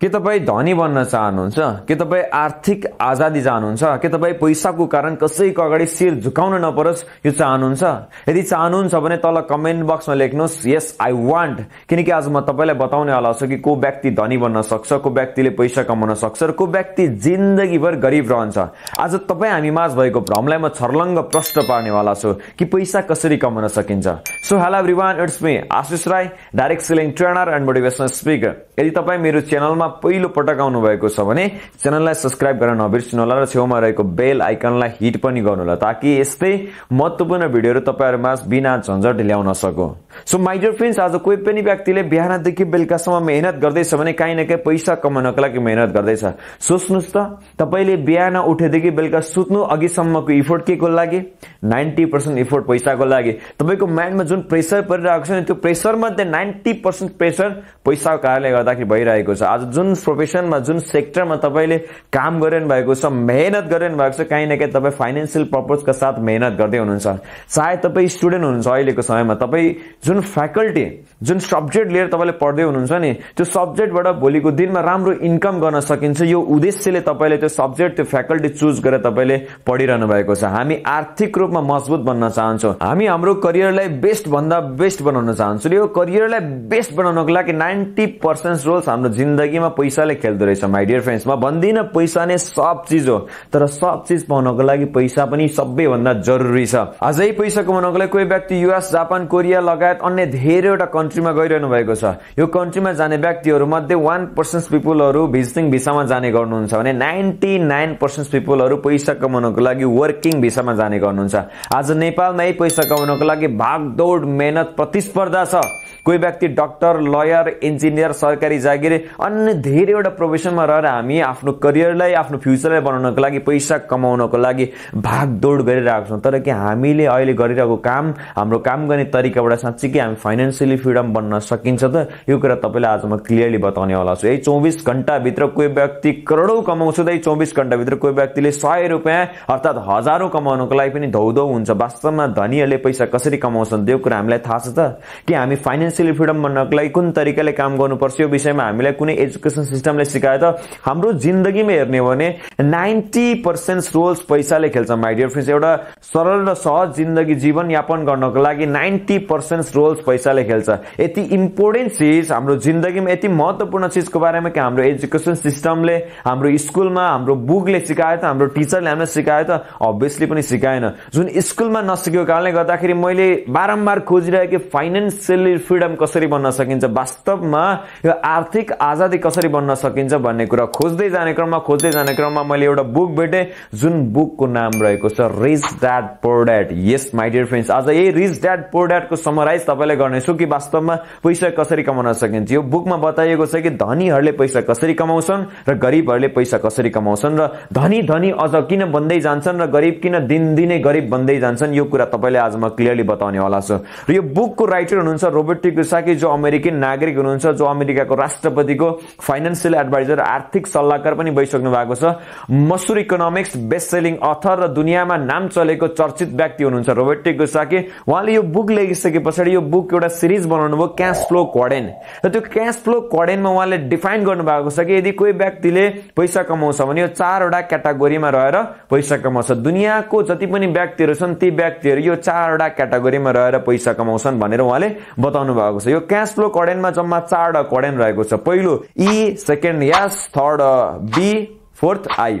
के तपाईँ धनी बन्न चाहनुहुन्छ के तपाईँ आर्थिक आजादी चाहनुहुन्छ के तपाईँ पैसाको कारण कसैको अगाडि शिर झुकाउन नपरोस् यो चाहनुहुन्छ यदि चाहनुहुन्छ भने तल कमेन्ट बक्समा लेख्नुहोस् यस आई वान्ट किनकि आज म तपाईँलाई बताउनेवाला छु कि को व्यक्ति धनी बन्न सक्छ को व्यक्तिले पैसा कमाउन सक्छ र को व्यक्ति जिन्दगीभर गरिब रहन्छ आज तपाईँ हामी माझ भएको भ्रमलाई म छर्लङ्ग प्रश्न पार्नेवाला छु कि पैसा कसरी कमाउन सकिन्छ so hello everyone it's me Ashish Rai direct selling trainer and motivational speaker यदि तपाईँ मेरो च्यानलमा पहिलो पटक भएको छ भने च्यानललाई सब्सक्राइब गर्न होला र छेउमा रहेको बेल आइकनलाई हिट पनि गर्नु होला ताकि यस्तै महत्त्वपूर्ण भिडियोहरू तपाईँहरूमा बिना झन्झट ल्याउन सको सो माइजर फ्रेन्ड्स आज कोही पनि व्यक्तिले बिहानदेखि बेलुकासम्म मेहनत गर्दैछ भने काहीँ न काहीँ पैसा कमाउनको लागि मेहनत गर्दैछ सोच्नुहोस् त तपाईँले बिहान उठेदेखि बेलुका सुत्नु अघिसम्मको इफोर्ट के को लागि नाइन्टी पर्सेन्ट इफोर्ट पैसाको लागि तपाईँको माइन्डमा जुन प्रेसर परिरहेको छ नि त्यो प्रेसरमध्ये नाइन्टी पर्सेन्ट प्रेसर पैसाको कारणले गर्दाखेरि भइरहेको छ आज जुन प्रोफेसनमा जुन सेक्टरमा तपाईँले काम गरिनु भएको छ मेहनत गरेन भएको छ काहीँ न काहीँ तपाईँ फाइनेन्सियल पर्पजका साथ मेहनत गर्दै हुनुहुन्छ चाहे तपाईँ स्टुडेन्ट हुनुहुन्छ अहिलेको समयमा तपाईँ जुन फ्याकल्टी जुन सब्जेक्ट लिएर तपाईँले पढ्दै हुनुहुन्छ नि त्यो सब्जेक्टबाट भोलिको दिनमा राम्रो इन्कम गर्न सकिन्छ यो उद्देश्यले तपाईँले त्यो सब्जेक्ट त्यो फ्याकल्टी चुज गरेर तपाईँले पढिरहनु भएको छ हामी आर्थिक रूपमा मजबुत बन्न चाहन्छौँ हामी हाम्रो करियरलाई बेस्ट भन्दा बेस्ट बनाउन चाहन्छौँ यो करियरलाई बेस्ट बनाउनको लागि नाइन्टी पर्सेन्ट रोल्स हाम्रो जिन्दगीमा पैसाले खेल्दो रहेछ माई डियर फ्रेन्ड्स म भन्दिनँ पैसा नै सब चिज हो तर सब चिज पाउनको लागि पैसा पनि सबैभन्दा जरुरी छ अझै पैसा कमाउनको लागि कोही व्यक्ति युएस जापान कोरिया लगायत अन्य धेरैवटा कन्ट्रीमा गइरहनु भएको छ यो कन्ट्रीमा जाने व्यक्तिहरू मध्ये वान पर्सेन्ट पिपुलहरू भिजिटिङ भिसामा जाने गर्नुहुन्छ भने नाइन्टी नाइन पर्सेन्ट पिपुलहरू पैसा कमाउनको लागि वर्किङ भिसामा जाने गर्नुहुन्छ आज नेपालमै पैसा कमाउनको लागि भागदौड मेहनत प्रतिस्पर्धा छ कोही व्यक्ति डक्टर लयर इन्जिनियर सरकारी जागिर अन्य धेरैवटा प्रोफेसनमा रहेर हामी आफ्नो करियरलाई आफ्नो फ्युचरलाई बनाउनको लागि पैसा कमाउनको लागि भागदौड गरिरहेको छौँ तर कि हामीले अहिले गरिरहेको काम हाम्रो काम गर्ने तरिकाबाट कि हामी फाइनेन्सियली फ्रिडम बन्न सकिन्छ त यो कुरा तपाईँलाई आज म क्लियरली बताउनेवाला छु यही चौबिस घन्टाभित्र कोही व्यक्ति करोडौँ कमाउँछ त यही चौबिस घन्टाभित्र कोही व्यक्तिले सय रुपियाँ अर्थात् हजारौँ कमाउनको लागि पनि धौधौ हुन्छ वास्तवमा धनीहरूले पैसा कसरी कमाउँछन् त्यो कुरा हामीलाई थाहा छ त कि हामी फाइनेन्सियली फ्रिडम बन्नको लागि कुन तरिकाले काम गर्नुपर्छ यो विषयमा हामीलाई कुनै एजुकेसन एजुकेसन सिस्टमले सिकायो त हाम्रो जिन्दगीमा हेर्ने हो भने नाइन्टी पर्सेन्ट रोल्स पैसाले खेल्छ माइडियर फ्रेन्ड्स एउटा सरल र सहज जिन्दगी जीवनयापन गर्नको लागि नाइन्टी पर्सेन्ट रोल्स पैसाले खेल्छ यति इम्पोर्टेन्ट चिज हाम्रो जिन्दगीमा यति महत्त्वपूर्ण चिजको बारेमा कि हाम्रो एजुकेसन सिस्टमले हाम्रो स्कुलमा हाम्रो बुकले सिकायो त हाम्रो टिचरले हामीलाई सिकायो त अभियसली पनि सिकाएन जुन स्कुलमा नसिकेको कारणले गर्दाखेरि मैले बारम्बार खोजिरहेको कि फाइनेन्सियली फ्रिडम कसरी बन्न सकिन्छ वास्तवमा यो आर्थिक आजादी कसरी बन्न सकिन्छ भन्ने कुरा खोज्दै जाने क्रममा खोज्दै जाने क्रममा मैले एउटा बुक भेटेँ जुन बुकको नाम रहेको छ rich dad poor dad yes my dear friends आज यही रिच ड्याड पोर ड्याडको समराइज तपाईँलाई गर्नेछु कि वास्तवमा पैसा कसरी कमाउन सकिन्छ यो बुकमा बताइएको छ कि धनीहरूले पैसा कसरी कमाउँछन् र गरिबहरूले पैसा कसरी कमाउँछन् र धनी धनी अझ किन बन्दै जान्छन् र गरिब किन दिनदिनै गरिब बन्दै जान्छन् यो कुरा तपाईँले आज म क्लियरली बताउनेवाला छु र यो बुकको राइटर हुनुहुन्छ रोबर्ट टिकुसाकी जो अमेरिकन नागरिक हुनुहुन्छ जो अमेरिकाको राष्ट्रपतिको फाइनेन्सियल एडभाइजर आर्थिक सल्लाहकार पनि भइसक्नु भएको छ मसुर इकोनोमिक्स बेस्ट सेलिङ अथर र दुनियाँमा नाम चलेको चर्चित व्यक्ति हुनुहुन्छ रोबर्टिक गोसाके उहाँले यो बुक लेखिसके पछाडि यो बुक एउटा सिरिज बनाउनु भयो क्यास फ्लो क्वाडेन र त्यो क्यास फ्लो क्वाडेनमा उहाँले डिफाइन गर्नु भएको छ कि यदि कोही व्यक्तिले पैसा कमाउँछ भने यो चारवटा क्याटागोरीमा रहेर पैसा कमाउँछ दुनियाँको जति पनि व्यक्तिहरू छन् ती व्यक्तिहरू यो चारवटा क्याटागोरीमा रहेर पैसा कमाउँछन् भनेर उहाँले बताउनु भएको छ यो क्यास फ्लो कडेनमा जम्मा चारवटा कडेन रहेको छ पहिलो e E second S third B fourth I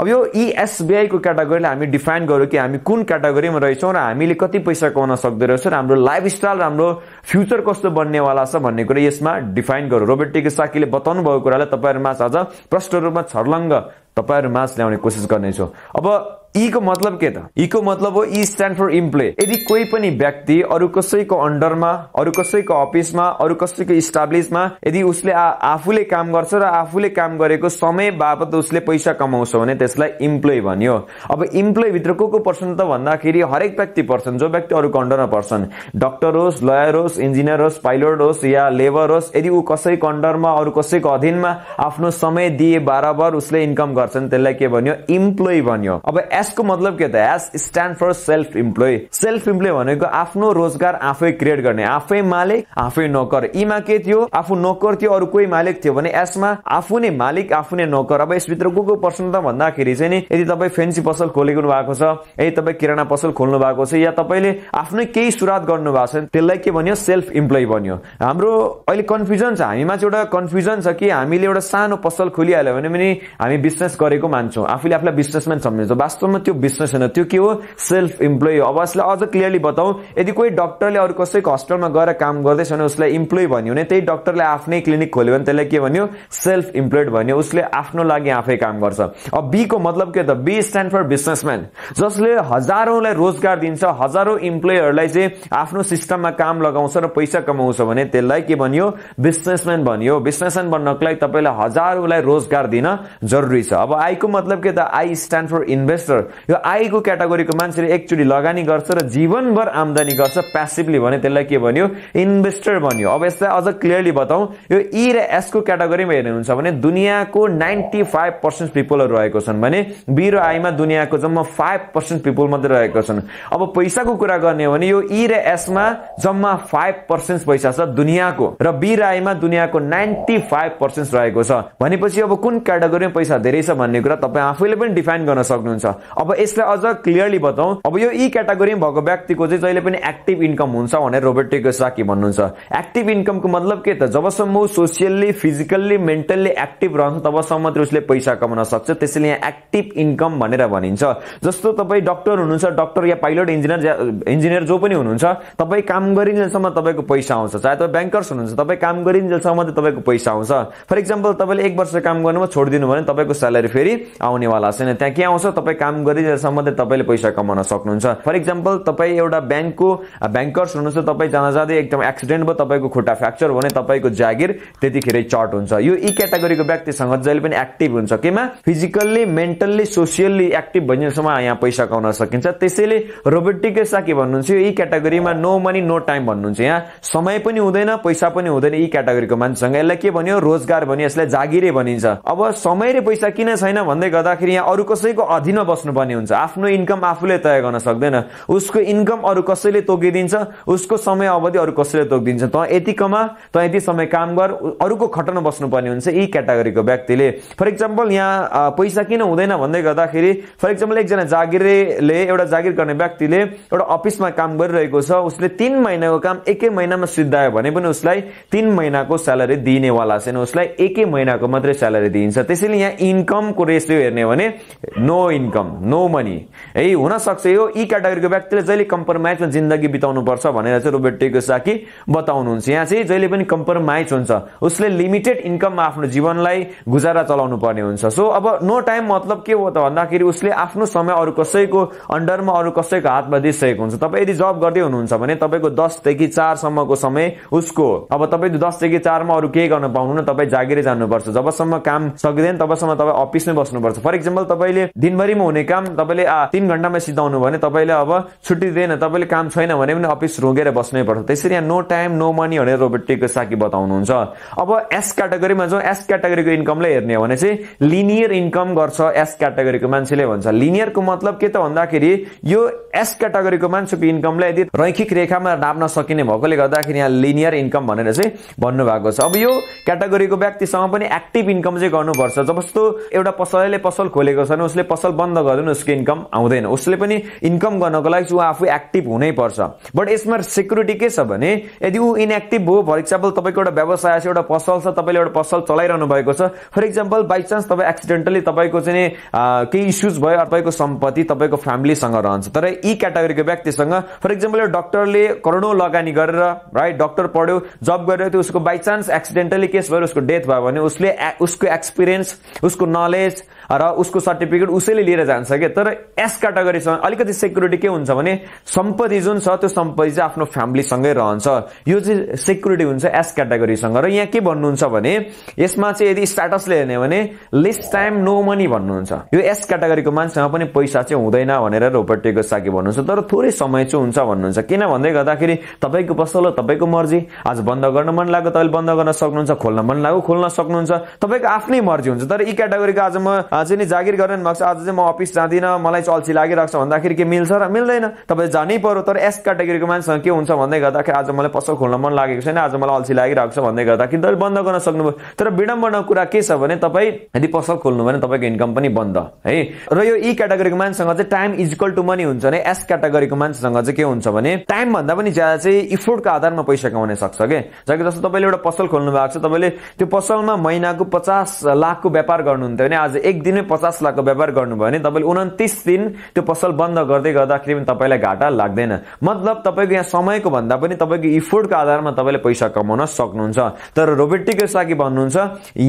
अब यो इएसबिआईको क्याटागोरीलाई हामी डिफाइन गऱ्यौँ कि हामी कुन क्याटागोरीमा रहेछौँ र हामीले कति पैसा कमाउन सक्दो रहेछौँ र हाम्रो लाइफस्टाइल हाम्रो फ्युचर कस्तो बन्नेवाला छ भन्ने कुरा यसमा डिफाइन गरौँ रोबर्ट साकीले बताउनु भएको कुरालाई तपाईँहरूमाझ आज प्रष्ट रूपमा छर्लङ्ग तपाईँहरूमाझ ल्याउने कोसिस गर्नेछौँ अब ईको मतलब के त ईको मतलब हो ई स्ट्यान्ड फर इम्प्ले यदि कोही पनि व्यक्ति अरू कसैको अन्डरमा अरू कसैको अफिसमा अरू कसैको इस्टाब्लिसमा यदि उसले आफूले काम गर्छ र आफूले काम गरेको समय बापत उसले पैसा कमाउँछ भने त्यसलाई इम्प्लोइ भन्यो अब इम्प्लोइभित्र भित्र को को पर्छन् त भन्दाखेरि हरेक व्यक्ति पर्छन् जो व्यक्ति अरूको अन्डरमा पर्छन् डक्टर होस् लयर होस् इन्जिनियर होस् पाइलट होस् या लेबर होस् यदि ऊ कसैको अन्डरमा अरू कसैको अधीनमा आफ्नो समय दिए बराबर उसले इन्कम गर्छन् त्यसलाई के भन्यो इम्प्लोइ भन्यो अब एस एसको मतलब के त S stand for self employ self employ भनेको आफ्नो रोजगार आफै क्रिएट गर्ने आफै मालिक आफै नोकर ईमा के थियो आफू नोकर थियो अरू कोही मालिक थियो भने एसमा आफू नै मालिक आफू नै नोकर अब यसभित्र को को पर्सन त भन्दाखेरि चाहिँ नि यदि तपाईँ फेन्सी पसल खोलेको भएको छ यदि तपाईँ किराना पसल खोल्नु भएको छ या तपाईँले आफ्नै केही सुरुवात गर्नु भएको छ त्यसलाई के भन्यो सेल्फ इम्प्लोय भन्यो हाम्रो अहिले कन्फ्युजन छ हामीमा चाहिँ एउटा कन्फ्युजन छ कि हामीले एउटा सानो पसल खोलिहाल्यो भने पनि हामी बिजनेस गरेको मान्छौँ आफूले आफूलाई बिजनेसम्यान सम्झिन्छौँ वास्तव वास्तवमा त्यो बिजनेस होइन त्यो के हो सेल्फ इम्प्लोइ हो अब यसलाई अझ क्लियरली बताउँ यदि कोही डक्टरले अरू कसैको हस्पिटलमा गएर काम गर्दैछ भने उसलाई इम्प्लोइ भन्यो भने त्यही डक्टरले आफ्नै क्लिनिक खोल्यो भने त्यसलाई के भन्यो सेल्फ इम्प्लोइड भन्यो उसले आफ्नो लागि आफै काम गर्छ अब बीको मतलब के त बी स्ट्यान्ड फर बिजनेसम्यान जसले हजारौँलाई रोजगार दिन्छ हजारौँ इम्प्लोइहरूलाई चाहिँ आफ्नो सिस्टममा काम लगाउँछ र पैसा कमाउँछ भने त्यसलाई के भनियो बिजनेसम्यान भनियो बिजनेसम्यान बन्नको लागि तपाईँलाई हजारौँलाई रोजगार दिन जरुरी छ अब आईको मतलब के त आई स्ट्यान्ड फर इन्भेस्टर यो आयको क्याटागोरीको मान्छेले एकचोटि लगानी गर्छ र जीवनभर आम्दानी गर्छ प्यासिभली भने त्यसलाई के भन्यो इन्भेस्टर भन्यो अब यसलाई अझ क्लियरली बताउँ यो ई e र एसको क्याटागोरीमा हेर्नुहुन्छ भने दुनियाँको नाइन्टी फाइभ पर्सेन्ट पिपलहरू रहेको छन् भने बी र आईमा दुनियाँको जम्मा फाइभ पर्सेन्ट पिपल मात्रै रहेको छन् अब पैसाको कुरा गर्ने हो भने यो ई e र एसमा जम्मा फाइभ पर्सेन्ट पैसा छ दुनियाँको र बी र आईमा दुनियाँको नाइन्टी फाइभ पर्सेन्ट रहेको छ भनेपछि अब कुन क्याटागोरीमा पैसा धेरै छ भन्ने कुरा तपाईँ आफैले पनि डिफाइन गर्न सक्नुहुन्छ अब यसलाई अझ क्लियरली बताउँ अब यो यी e क्याटागोरीमा भएको व्यक्तिको चाहिँ जहिले पनि एक्टिभ इन्कम हुन्छ भनेर रोबर्टेको साकी भन्नुहुन्छ एक्टिभ इन्कमको मतलब के त जबसम्म ऊ सोसियल्ली फिजिकल्ली मेन्टल्ली एक्टिभ रहन्छ तबसम्म मात्रै उसले पैसा कमाउन सक्छ त्यसैले यहाँ एक्टिभ इन्कम भनेर भनिन्छ जस्तो तपाईँ डक्टर हुनुहुन्छ डक्टर या पाइलट इन्जिनियर इन्जिनियर जो पनि हुनुहुन्छ तपाईँ काम गरिन्जेलसम्म तपाईँको पैसा आउँछ चाहे तपाईँ ब्याङ्कर्स हुनुहुन्छ तपाईँ काम गरिन्जेलसम्म चाहिँ तपाईँको पैसा आउँछ फर इक्जाम्पल तपाईँले एक वर्ष काम गर्नुमा छोडिदिनु भने तपाईँको स्यालेरी फेरि आउनेवाला छैन त्यहाँ के आउँछ तपाईँ काम काम गरिरहेसम्म तपाईँले पैसा कमाउन सक्नुहुन्छ फर इक्जाम्पल तपाईँ एउटा ब्याङ्कको ब्याङ्कर्स हुनुहुन्छ तपाईँ जाँदा जाँदै एकदम एक्सिडेन्ट भयो तपाईँको खुट्टा फ्र्याक्चर भने तपाईँको जागिर त्यतिखेरै चट हुन्छ यो यी क्याटेगोरीको व्यक्तिसँग जहिले पनि एक्टिभ हुन्छ केमा फिजिकल्ली मेन्टल्ली सोसियल्ली एक्टिभ भइसम्म यहाँ पैसा कमाउन सकिन्छ त्यसैले रोबोटिकै साकी भन्नुहुन्छ यो यी क्याटेगोरीमा नो मनी नो टाइम भन्नुहुन्छ यहाँ समय पनि हुँदैन पैसा पनि हुँदैन यी क्याटेगोरीको मान्छेसँग यसलाई के भन्यो रोजगार भन्यो यसलाई जागिरे भनिन्छ अब समय र पैसा किन छैन भन्दै गर्दाखेरि यहाँ अरू कसैको अधीनमा बस्नु बस्नुपर्ने हुन्छ आफ्नो इन्कम आफूले तय गर्न सक्दैन उसको इन्कम अरू कसैले तोकिदिन्छ उसको समय अवधि अरू कसैले तोकिदिन्छ त यति कमा त यति समय काम गर अरूको खटन बस्नुपर्ने हुन्छ यी क्याटागोरीको व्यक्तिले फर इक्जाम्पल यहाँ पैसा किन हुँदैन भन्दै गर्दाखेरि फर इक्जाम्पल एकजना जागिरेले एउटा जागिर गर्ने व्यक्तिले एउटा अफिसमा काम गरिरहेको छ उसले तिन महिनाको काम एकै महिनामा सिद्धायो भने पनि उसलाई तिन महिनाको स्यालेरी दिनेवाला छैन उसलाई एकै महिनाको मात्रै स्यालेरी दिइन्छ त्यसैले यहाँ इन्कमको रेसियो हेर्ने भने नो इन्कम नो मनी है हुनसक्छ यो यी क्याटेगोरीको व्यक्तिले जहिले कम्प्रोमाइजमा जिन्दगी बिताउनु पर्छ भनेर चाहिँ टेको साकी बताउनुहुन्छ यहाँ चाहिँ जहिले पनि कम्प्रोमाइज हुन्छ उसले लिमिटेड इन्कममा आफ्नो जीवनलाई गुजारा चलाउनु पर्ने हुन्छ सो अब नो टाइम मतलब के हो त भन्दाखेरि उसले आफ्नो समय अरू कसैको अन्डरमा अरू कसैको हातमा दिइसकेको हुन्छ तपाईँ यदि जब गर्दै हुनुहुन्छ भने तपाईँको दसदेखि चारसम्मको समय उसको अब तपाईँ दसदेखि चारमा अरू केही गर्न पाउनु तपाईँ जागिरै जानुपर्छ जबसम्म काम सकिँदैन तबसम्म तपाईँ अफिसमै बस्नुपर्छ फर इक्जाम्पल तपाईँले दिनभरिमा हुने काम तपाईँले तिन घन्टामा सिधाउनु भने तपाईँले अब छुट्टी दिएन तपाईँले काम छैन भने पनि अफिस रोगेर बस्नै पर्छ त्यसरी यहाँ नो टाइम नो मनी भनेर रोबोटिकको साकी बताउनुहुन्छ अब एस क्याटेगोरीमा जाउँ एस क्याटेगोरीको इन्कमलाई हेर्ने हो भने चाहिँ लिनियर इन्कम गर्छ एस क्याटेगोरीको मान्छेले भन्छ लिनियरको मतलब के त भन्दाखेरि यो एस क्याटेगोरीको मान्छेको इन्कमलाई यदि रैखिक रेखामा नाप्न सकिने भएकोले गर्दाखेरि यहाँ लिनियर इन्कम भनेर चाहिँ भन्नुभएको छ अब यो क्याटेगोरीको व्यक्तिसँग पनि एक्टिभ इन्कम चाहिँ गर्नुपर्छ जस्तो एउटा पसलले पसल खोलेको छ भने उसले पसल बन्द गर्छ गर्दैन उसको इन्कम आउँदैन उसले पनि इन्कम गर्नको लागि ऊ आफू एक्टिभ हुनैपर्छ बट यसमा सेक्युरिटी के छ भने यदि ऊ इनएक्टिभ भयो फर इक्जाम्पल तपाईँको एउटा व्यवसाय छ एउटा पसल छ तपाईँले एउटा पसल चलाइरहनु भएको छ फर इक्जाम्पल चान्स तपाईँ एक्सिडेन्टली तपाईँको चाहिँ केही इस्युज भयो तपाईँको सम्पत्ति तपाईँको फ्यामिलीसँग रहन्छ तर यी क्याटेगोरीको व्यक्तिसँग फर इक्जाम्पल एउटा डक्टरले करोडौँ लगानी गरेर राइट डक्टर पढ्यो जब गरेर त्यो उसको चान्स एक्सिडेन्टली केस भयो उसको डेथ भयो भने उसले उसको एक्सपिरियन्स उसको नलेज र उसको सर्टिफिकेट उसैले लिएर जान्छ क्या तर एस क्याटेगोरीसँग अलिकति सेक्युरिटी के हुन्छ भने सम्पत्ति जुन छ त्यो सम्पत्ति चाहिँ आफ्नो फ्यामिलीसँगै रहन्छ यो चाहिँ सेक्युरिटी हुन्छ एस क्याटेगोरीसँग र यहाँ के भन्नुहुन्छ भने यसमा चाहिँ यदि स्ट्याटसले हेर्ने भने लेस टाइम नो मनी भन्नुहुन्छ यो एस क्याटेगोरीको मान्छेसँग पनि पैसा चाहिँ हुँदैन भनेर रोपटेको साकी भन्नुहुन्छ तर थोरै समय चाहिँ हुन्छ भन्नुहुन्छ किन भन्दै गर्दाखेरि तपाईँको पसल तपाईँको मर्जी आज बन्द गर्न मन लाग्यो तपाईँले बन्द गर्न सक्नुहुन्छ खोल्न मन लाग्यो खोल्न सक्नुहुन्छ तपाईँको आफ्नै मर्जी हुन्छ तर यी क्याटेगोरीको आज म चाहिँ नि जागिर गरेन भएको छ आज चाहिँ म अफिस जाँदिनँ मलाई चाहिँ अल्छी लागिरहेको छ भन्दाखेरि के मिल्छ र मिल्दैन तपाईँ जानै पर्यो तर एस क्याटेगोरीको मान्छेसँग के हुन्छ भन्दै गर्दाखेरि आज मलाई पसल खोल्न मन लागेको छैन आज मलाई अल्छी लागिरहेको छ भन्दै गर्दाखेरि तपाईँ बन्द गर्न सक्नुभयो तर विडम्बना कुरा के छ भने तपाईँ यदि पसल खोल्नु भने तपाईँको इन्कम पनि बन्द है र यो ई e क्याटेगोरीको मान्छेसँग चाहिँ टाइम इजिकल टु मनी हुन्छ भने एस क्याटेगोरीको मान्छेसँग चाहिँ के हुन्छ भने टाइम भन्दा पनि ज्यादा चाहिँ इफोर्डको आधारमा पैसा कमाउन सक्छ कि जस्तो जस्तो तपाईँले एउटा पसल खोल्नु भएको छ तपाईँले त्यो पसलमा महिनाको पचास लाखको व्यापार गर्नुहुन्थ्यो भने आज एक दिनमै पचास लाखको व्यापार गर्नुभयो भने तपाईँले उन्तिस दिन त्यो पसल बन्द गर्दै गर्दाखेरि पनि तपाईँलाई घाटा लाग्दैन मतलब तपाईँको यहाँ समयको भन्दा पनि तपाईँको इफोर्डको आधारमा तपाईँले पैसा कमाउन सक्नुहुन्छ तर रोबोटिक साकी भन्नुहुन्छ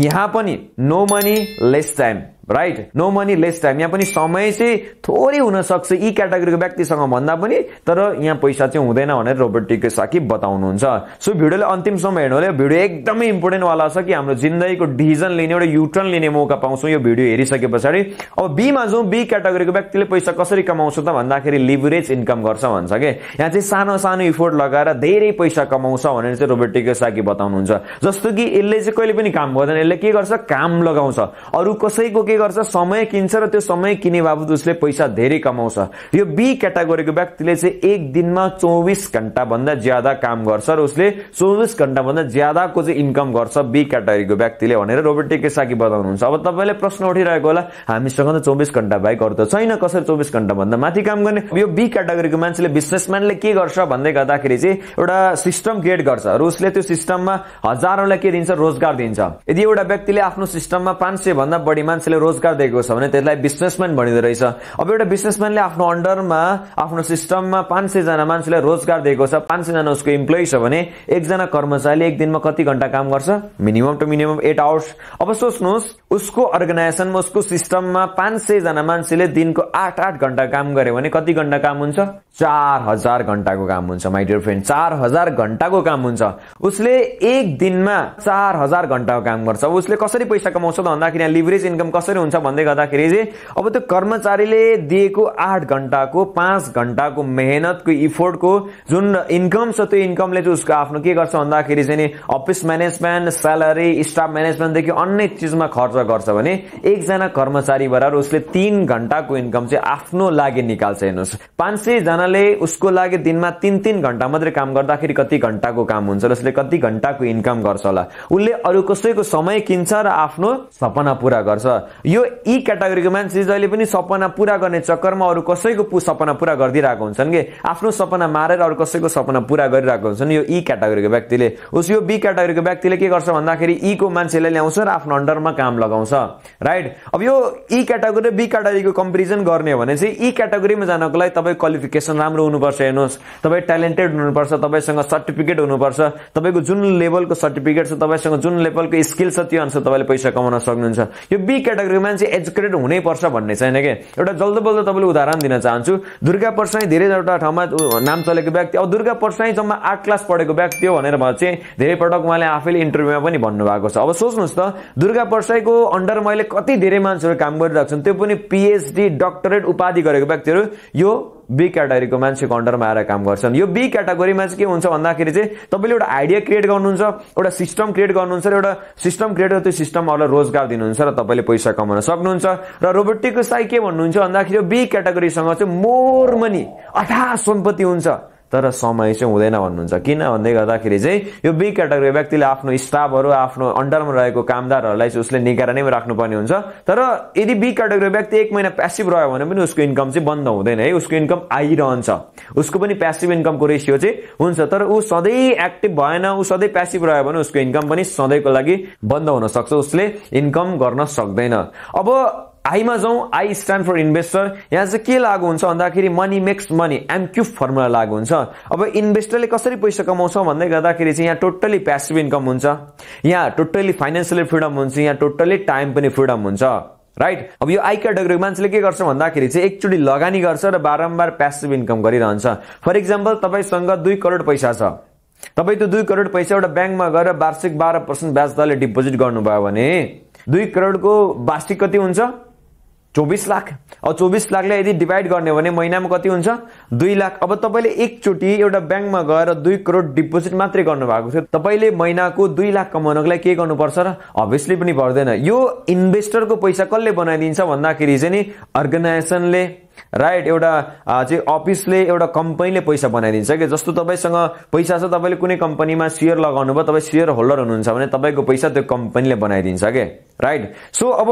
यहाँ पनि no money less time right no money less time यहाँ पनि समय चाहिँ थोरै हुनसक्छ यी क्याटेगोरीको व्यक्तिसँग भन्दा पनि तर यहाँ पैसा चाहिँ हुँदैन भनेर रोबर्ट टिके साकी बताउनुहुन्छ सो भिडियोले अन्तिमसम्म हेर्नु होला भिडियो एकदमै इम्पोर्टेन्टवाला छ कि हाम्रो जिन्दगीको डिसिजन लिने एउटा युटर्न लिने मौका पाउँछौँ यो भिडियो हेरिसके पछाडि अब बीमा जाउँ बी क्याटेगोरीको व्यक्तिले पैसा कसरी कमाउँछ त भन्दाखेरि लिभरेज इन्कम गर्छ भन्छ कि यहाँ चाहिँ सानो सानो इफोर्ट लगाएर धेरै पैसा कमाउँछ भनेर चाहिँ रोबर्ट टिके साकी बताउनुहुन्छ जस्तो कि यसले चाहिँ कहिले पनि काम गर्दैन यसले के गर्छ काम लगाउँछ अरू कसैको के गर्छ समय किन्छ र त्यो समय किने बाबत उसले पैसा धेरै कमाउँछ यो बी क्याटागोरीको व्यक्तिले चाहिँ एक दिनमा चौबिस घन्टाभन्दा ज्यादा काम गर्छ र उसले चौबिस घन्टाभन्दा ज्यादाको चाहिँ इन्कम गर्छ बी क्याटागोरीको व्यक्तिले भनेर रोबर्ट साकी बताउनुहुन्छ अब तपाईँले प्रश्न उठिरहेको होला हामीसँग त चौबिस घन्टा भाइ अरू त छैन कसरी चौबिस घन्टाभन्दा माथि काम गर्ने यो बी क्याटागोरीको मान्छेले बिजनेसम्यानले के गर्छ भन्दै गर्दाखेरि चाहिँ एउटा सिस्टम क्रिएट गर्छ र उसले त्यो सिस्टममा हजारौँलाई के दिन्छ रोजगार दिन्छ यदि एउटा व्यक्तिले आफ्नो सिस्टममा पाँच सय भन्दा बढी मान्छेले रोजगार दिएको छ भने त्यसलाई बिजनेसम्यान भनिँदो रहेछ अब एउटा बिजनेसम्यानले आफ्नो अन्डरमा आफ्नो सिस्टममा पाँच सयजना मान्छेलाई रोजगार दिएको छ पाँच सयजना उसको इम्प्लोइ छ भने एकजना कर्मचारीले एक दिनमा कति घन्टा काम गर्छ minimum two minimum eight hours अब सोच्नुहोस् उसको अर्गनाइजेसनमा उसको सिस्टममा पाँच सयजना मान्छेले दिनको आठ आठ घन्टा काम गर्यो भने कति घन्टा काम हुन्छ चार हजार घन्टाको काम हुन्छ माइ डियर फ्रेन्ड चार हजार घन्टाको काम हुन्छ उसले एक दिनमा चार हजार घन्टाको काम गर्छ उसले कसरी पैसा कमाउँछ त भन्दाखेरि लिभरेज इन्कम कसरी कसरी हुन्छ भन्दै गर्दाखेरि चाहिँ अब त्यो कर्मचारीले दिएको आठ घन्टाको पाँच घन्टाको मेहनतको इफोर्टको जुन इन्कम छ त्यो इन्कमले चाहिँ उसको आफ्नो के गर्छ भन्दाखेरि चाहिँ नि अफिस म्यानेजमेन्ट स्यालेरी स्टाफ म्यानेजमेन्टदेखि अन्य चिजमा खर्च गर्छ भने एकजना कर्मचारी बराबर उसले तिन घन्टाको इन्कम चाहिँ आफ्नो लागि निकाल्छ हेर्नुहोस् पाँच सयजनाले उसको लागि दिनमा तिन तिन घन्टा मात्रै काम गर्दाखेरि कति घन्टाको काम हुन्छ र उसले कति घन्टाको इन्कम गर्छ होला उसले अरू कसैको समय किन्छ र आफ्नो सपना पुरा गर्छ यो यी क्याटागोरीको मान्छे जहिले पनि सपना पुरा गर्ने चक्करमा अरू कसैको सपना पुरा गरिदिरहेको हुन्छन् कि आफ्नो सपना मारेर अरू कसैको सपना पुरा गरिरहेको हुन्छन् यो ई क्याटागोरीको व्यक्तिले उस यो बी क्याटागोरीको व्यक्तिले के गर्छ भन्दाखेरि ईको मान्छेलाई ल्याउँछ र आफ्नो अन्डरमा काम लगाउँछ राइट अब यो ई क्याटागोरी र बी क्याटागोरीको कम्पेरिजन गर्ने हो भने चाहिँ ई क्याटागोरीमा जानको लागि तपाईँ क्वालिफिकेसन राम्रो हुनुपर्छ हेर्नुहोस् तपाईँ ट्यालेन्टेड हुनुपर्छ तपाईँसँग सर्टिफिकेट हुनुपर्छ तपाईँको जुन लेभलको सर्टिफिकेट छ तपाईँसँग जुन लेभलको स्किल छ त्यो अनुसार तपाईँले पैसा कमाउन सक्नुहुन्छ यो बी क्याटागोरी गरेको मान्छे एजुकेटेड हुनैपर्छ भन्ने छैन कि एउटा जल्दो बल्दो तपाईँले उदाहरण दिन चाहन्छु दुर्गा परसाई धेरैवटा ठाउँमा नाम चलेको व्यक्ति अब दुर्गा परसाई जम्मा आठ क्लास पढेको व्यक्ति हो भनेर भए चाहिँ धेरै पटक उहाँले आफैले इन्टरभ्यूमा पनि भन्नुभएको छ अब सोच्नुहोस् त दुर्गा परसाईको अन्डर मैले कति धेरै मान्छेहरू काम गरिरहेको छु त्यो पनि पिएचडी डक्टरेट उपाधि गरेको व्यक्तिहरू यो बी क्याटेगोरीको मान्छेको अन्डरमा आएर काम गर्छन् यो बी क्याटेगोरीमा चाहिँ के हुन्छ भन्दाखेरि चाहिँ तपाईँले एउटा आइडिया क्रिएट गर्नुहुन्छ एउटा सिस्टम क्रिएट गर्नुहुन्छ र एउटा सिस्टम क्रिएट गरेर त्यो सिस्टमहरूलाई रोजगार दिनुहुन्छ र तपाईँले पैसा कमाउन सक्नुहुन्छ र रोबोटिक साई के भन्नुहुन्छ भन्दाखेरि बी क्याटेगोरीसँग चाहिँ मोर मनी अथा सम्पत्ति हुन्छ तर समय चाहिँ हुँदैन भन्नुहुन्छ किन भन्दै गर्दाखेरि चाहिँ यो बी क्याटेगोरी व्यक्तिले आफ्नो स्टाफहरू आफ्नो अन्डरमा रहेको कामदारहरूलाई चाहिँ उसले नै राख्नुपर्ने हुन्छ तर यदि बी क्याटेगोरी व्यक्ति एक महिना प्यासिभ रह्यो भने पनि उसको इन्कम चाहिँ बन्द हुँदैन है उसको इन्कम आइरहन्छ उसको पनि प्यासिभ इन्कमको रेसियो चाहिँ हुन्छ तर ऊ सधैँ एक्टिभ भएन ऊ सधैँ प्यासिभ रह्यो भने उसको इन्कम पनि सधैँको लागि बन्द हुन सक्छ उसले इन्कम गर्न सक्दैन अब आईमा जाउँ आई स्ट्यान्ड फर इन्भेस्टर यहाँ चाहिँ के लागु हुन्छ भन्दाखेरि money makes money M M cube formula लागु हुन्छ अब इन्भेस्टरले कसरी पैसा कमाउँछ भन्दै गर्दाखेरि चाहिँ यहाँ टोटल्ली प्यासिभ इन्कम हुन्छ यहाँ टोटल्ली फाइनेन्सियल फ्रिडम हुन्छ यहाँ टोटल्ली टाइम पनि फ्रिडम हुन्छ राइट अब यो आई क्याटेगोरी मान्छेले के गर्छ भन्दाखेरि चाहिँ एकचोटि लगानी गर्छ र बारम्बार प्यासिभ इन्कम गरिरहन्छ फर इक्जाम्पल तपाईँसँग दुई करोड पैसा छ तपाईँ त्यो दुई करोड पैसा एउटा ब्याङ्कमा गएर वार्षिक बाह्र पर्सेन्ट ब्याज दरले डिपोजिट गर्नुभयो भने दुई करोडको वार्षिक कति हुन्छ चौबिस लाख अब चौबिस लाखलाई यदि डिभाइड गर्ने हो भने महिनामा कति हुन्छ दुई लाख अब तपाईँले एकचोटि एउटा ब्याङ्कमा गएर दुई करोड डिपोजिट मात्रै गर्नुभएको थियो तपाईँले महिनाको दुई लाख कमाउनको लागि के गर्नुपर्छ र अभियसली पनि पर्दैन यो इन्भेस्टरको पैसा कसले बनाइदिन्छ भन्दाखेरि चाहिँ नि अर्गनाइजेसनले राइट एउटा चाहिँ अफिसले एउटा कम्पनीले पैसा बनाइदिन्छ कि जस्तो तपाईँसँग पैसा छ तपाईँले कुनै कम्पनीमा सेयर लगाउनु भयो तपाईँ सेयर होल्डर हुनुहुन्छ भने तपाईँको पैसा त्यो कम्पनीले बनाइदिन्छ कि राइट सो अब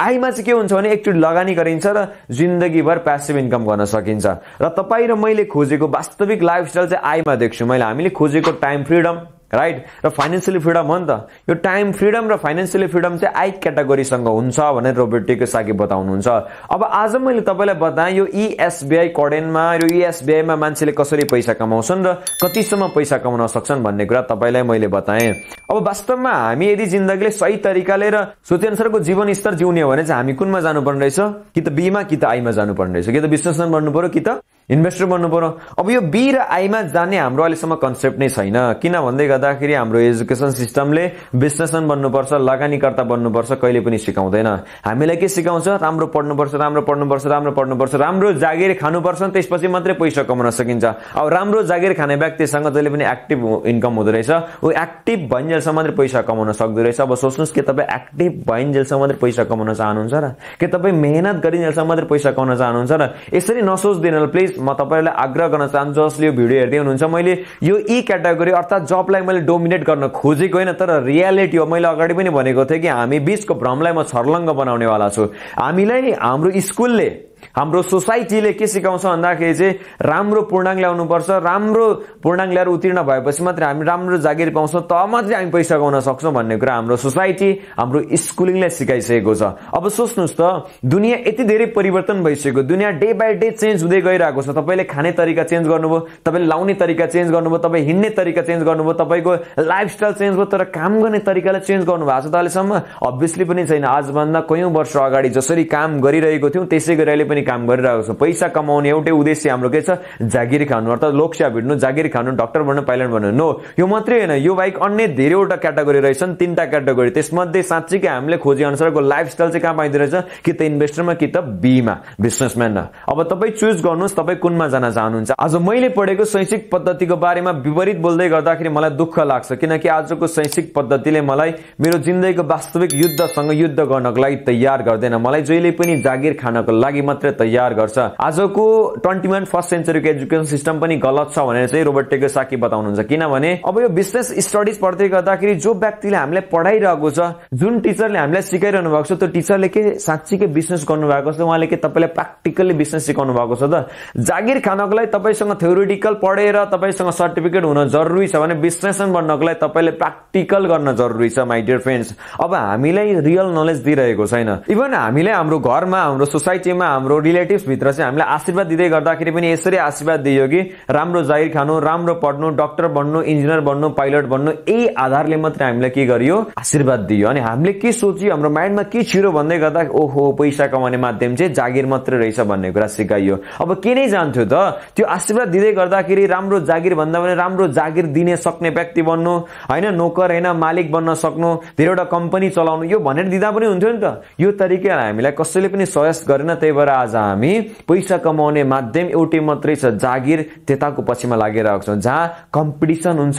आईमा चाहिँ के हुन्छ भने एकचोटि लगानी गरिन्छ र जिन्दगीभर प्यासिभ इन्कम गर्न सकिन्छ र तपाईँ र मैले खोजेको वास्तविक लाइफस्टाइल चाहिँ आईमा देख्छु मैले हामीले खोजेको टाइम फ्रिडम राइट र फाइनेन्सियल फ्रिडम हो नि त यो टाइम फ्रिडम र फाइनेन्सियल फ्रिडम चाहिँ आई क्याटेगोरीसँग हुन्छ भनेर रोबर्ट साकी बताउनुहुन्छ अब आज मैले तपाईँलाई बताएँ यो इएसबिआई e कडेनमा यो इएसबिआईमा e मान्छेले कसरी पैसा कमाउँछन् र कतिसम्म पैसा कमाउन सक्छन् भन्ने कुरा तपाईँलाई मैले बताएँ अब वास्तवमा हामी यदि जिन्दगीले सही तरिकाले र अनुसारको जीवन स्तर जिउने हो भने चाहिँ हामी कुनमा जानुपर्ने रहेछ कि त बीमा कि त आईमा जानुपर्ने रहेछ कि त बिजनेसम्यान बन्नु पर्यो कि त इन्भेस्टर बन्नु पर्यो अब यो बी र आईमा जाने हाम्रो अहिलेसम्म कन्सेप्ट नै छैन किन भन्दै गर्दाखेरि हाम्रो एजुकेसन सिस्टमले विश्लेषण बन्नुपर्छ लगानीकर्ता बन्नुपर्छ कहिले पनि सिकाउँदैन हामीलाई के सिकाउँछ राम्रो पढ्नुपर्छ राम्रो पढ्नुपर्छ राम्रो पढ्नुपर्छ राम्रो जागिर खानुपर्छ त्यसपछि मात्रै पैसा कमाउन सकिन्छ अब राम्रो जागिर खाने व्यक्तिसँग जहिले पनि एक्टिभ इन्कम हुँदो रहेछ ऊ एक्टिभ भइन्जेलसम्म मात्रै पैसा कमाउन सक्दो रहेछ अब सोच्नुहोस् कि तपाईँ एक्टिभ भइन्जेलसम्म मात्रै पैसा कमाउन चाहनुहुन्छ र के तपाईँ मेहनत गरिन्जेलसम्म मात्रै पैसा कमाउन चाहनुहुन्छ र यसरी नसोच्दैन प्लिज म तपाईँहरूलाई आग्रह गर्न चाहन्छु जसले यो भिडियो हेर्दै हुनुहुन्छ मैले यो ई e क्याटेगोरी अर्थात् जबलाई मैले डोमिनेट गर्न खोजेको होइन तर रियालिटी हो मैले अगाडि पनि भनेको थिएँ कि हामी बिचको भ्रमलाई म छर्लङ्ग बनाउनेवाला छु हामीलाई हाम्रो स्कुलले हाम्रो सोसाइटीले के सिकाउँछ भन्दाखेरि चाहिँ राम्रो पूर्णाङ्क ल्याउनुपर्छ राम्रो पूर्णाङ्क ल्याएर उत्तीर्ण भएपछि मात्रै हामी राम्रो जागिर पाउँछौँ त मात्रै हामी पैसा कमाउन सक्छौँ भन्ने कुरा हाम्रो सोसाइटी हाम्रो स्कुलिङलाई सिकाइसकेको छ अब सोच्नुहोस् त दुनियाँ यति धेरै परिवर्तन भइसक्यो दुनियाँ डे बाई डे चेन्ज हुँदै गइरहेको छ तपाईँले खाने तरिका चेन्ज गर्नुभयो तपाईँले लाउने तरिका चेन्ज गर्नुभयो तपाईँ हिँड्ने तरिका चेन्ज गर्नुभयो तपाईँको लाइफस्टाइल चेन्ज भयो तर काम गर्ने तरिकाले चेन्ज गर्नु भएको छ त अहिलेसम्म अभियसली पनि छैन आजभन्दा कयौँ वर्ष अगाडि जसरी काम गरिरहेको थियौँ त्यसै गरी अहिले पनि पनि काम गरिरहेको छ पैसा कमाउने एउटै उद्देश्य हाम्रो के छ जागिर खानु अर्थात् लोकसेवा भिड्नु जागिर खानु डक्टर बन्नु पाइलट बन्नु नो यो मात्रै होइन यो बाहेक अन्य धेरैवटा क्याटेगोरी रहेछन् तिनवटा क्याटेगोरी त्यसमध्ये साँच्चीकै हामीले खोजे अनुसारको लाइफस्टाइल चाहिँ कहाँ पाइँदो रहेछ कि त इन्भेस्टरमा कि त बीमा बिजनेसम्यानमा अब तपाईँ चुज गर्नुहोस् तपाईँ कुनमा जान चाहनुहुन्छ आज मैले पढेको शैक्षिक पद्धतिको बारेमा विपरीत बोल्दै गर्दाखेरि मलाई दुःख लाग्छ किनकि आजको शैक्षिक पद्धतिले मलाई मेरो जिन्दगीको वास्तविक युद्धसँग युद्ध गर्नको लागि तयार गर्दैन मलाई जहिले पनि जागिर खानको लागि मात्र मात्र तयार गर्छ आजको ट्वेन्टी वान फर्स्ट सेन्चुरीको एजुकेसन सिस्टम पनि गलत छ भनेर चाहिँ रोबर्ट टेको साकी बताउनुहुन्छ किनभने अब यो बिजनेस स्टडिज पढ्दै गर्दाखेरि जो व्यक्तिले हामीलाई पढाइरहेको छ जुन टिचरले हामीलाई सिकाइरहनु भएको छ त्यो टिचरले के साँच्चीकै बिजनेस गर्नु भएको छ उहाँले के तपाईँलाई प्र्याक्टिकल्ली बिजनेस सिकाउनु भएको छ त जागिर खानको लागि तपाईँसँग थ्योरिटिकल पढेर तपाईँसँग सर्टिफिकेट हुन जरुरी छ भने विश्लेषण बन्नको लागि तपाईँले प्र्याक्टिकल गर्न जरुरी छ माइ डियर फ्रेन्ड्स अब हामीलाई रियल नलेज दिइरहेको छैन इभन हामीलाई हाम्रो घरमा हाम्रो सोसाइटीमा हाम्रो हाम्रो रिलेटिभ्सभित्र चाहिँ हामीलाई आशीर्वाद दिँदै गर्दाखेरि पनि यसरी आशीर्वाद दियो कि राम्रो जाहिर खानु राम्रो पढ्नु डक्टर बन्नु इन्जिनियर बन्नु पाइलट बन्नु यही आधारले मात्रै हामीलाई के गरियो आशीर्वाद दियो अनि हामीले के सोच्यो हाम्रो माइन्डमा के छिरो भन्दै गर्दा ओहो पैसा कमाउने माध्यम चाहिँ जागिर मात्रै रहेछ भन्ने कुरा सिकाइयो अब के नै जान्थ्यो त त्यो आशीर्वाद दिँदै गर्दाखेरि राम्रो जागिर भन्दा पनि राम्रो जागिर दिने सक्ने व्यक्ति बन्नु होइन नोकर होइन मालिक बन्न सक्नु धेरैवटा कम्पनी चलाउनु यो भनेर दिँदा पनि हुन्थ्यो नि त यो तरिकालाई हामीलाई कसैले पनि सजेस्ट गरेन त्यही भएर आज हामी पैसा कमाउने माध्यम एउटै मात्रै छ जागिर त्यताको पछिमा लागिरहेको छौँ जहाँ कम्पिटिसन हुन्छ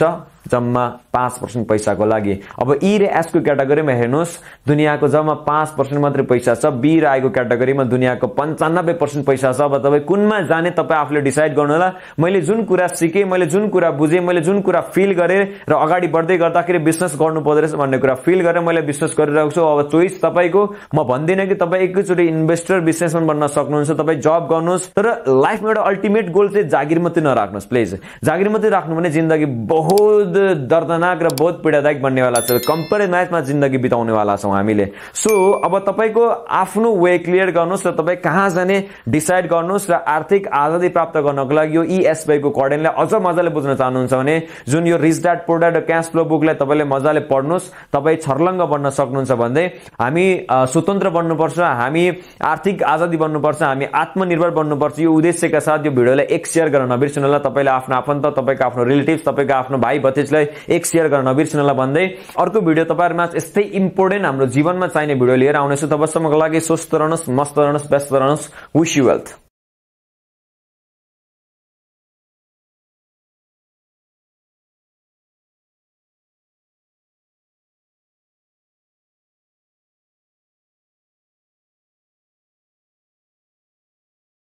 जम्मा पाँच पर्सेन्ट पैसाको लागि अब ई e र एसको क्याटेगोरीमा हेर्नुहोस् दुनियाँको जम्मा पाँच पर्सेन्ट मात्रै पैसा छ बी र आईको क्याटेगोरीमा दुनियाँको पन्चानब्बे पर्सेन्ट पैसा छ अब तपाईँ कुनमा जाने तपाईँ आफूले डिसाइड गर्नु होला मैले जुन कुरा सिकेँ मैले जुन कुरा बुझेँ मैले जुन कुरा फिल गरेँ र अगाडि बढ्दै गर्दाखेरि बिजनेस गर्नु पर्दो रहेछ भन्ने कुरा फिल गरेर मैले बिजनेस गरिरहेको छु अब चोइस तपाईँको म भन्दिनँ कि तपाईँ एकैचोटि इन्भेस्टर बिजनेसम्यान बन्न सक्नुहुन्छ तपाईँ जब गर्नुहोस् तर लाइफमा एउटा अल्टिमेट गोल चाहिँ जागिर मात्रै नराख्नुहोस् प्लिज जागिर मात्रै राख्नु भने जिन्दगी बहुत खुद दर्दनाक र बोध पीडादायक बन्नेवाला छ कम्पेयर म्याचमा जिन्दगी बिताउनेवाला छौँ हामीले सो अब तपाईँको आफ्नो वे क्लियर गर्नुहोस् र तपाईँ कहाँ जाने डिसाइड गर्नुहोस् र आर्थिक आजादी प्राप्त गर्नको लागि यो इएसआईको e कर्डेनलाई अझ मजाले बुझ्न चाहनुहुन्छ भने जुन यो rich dad poor cash flow बुकलाई तपाईँले मजाले पढ्नुहोस् तपाईँ छर्लङ्ग बन्न सक्नुहुन्छ भन्दै हामी स्वतन्त्र बन्नुपर्छ हामी आर्थिक आजादी बन्नुपर्छ हामी आत्मनिर्भर बन्नुपर्छ यो उद्देश्यका साथ यो भिडियोलाई एक सेयर गर्न नबिर्सिनु होला तपाईँले आफ्नो आफन्त तपाईँको आफ्नो रिलेटिभ्स तपाईँको आफ्नो भाइ भतिज मेसेजलाई एक सेयर गर्न नबिर्सिनलाई भन्दै अर्को भिडियो तपाईँहरूमा यस्तै इम्पोर्टेन्ट हाम्रो जीवनमा चाहिने भिडियो लिएर आउनेछु तबसम्मको लागि स्वस्थ रहनुहोस् मस्त रहनुहोस् व्यस्त रहनुहोस् विस यु वेल्थ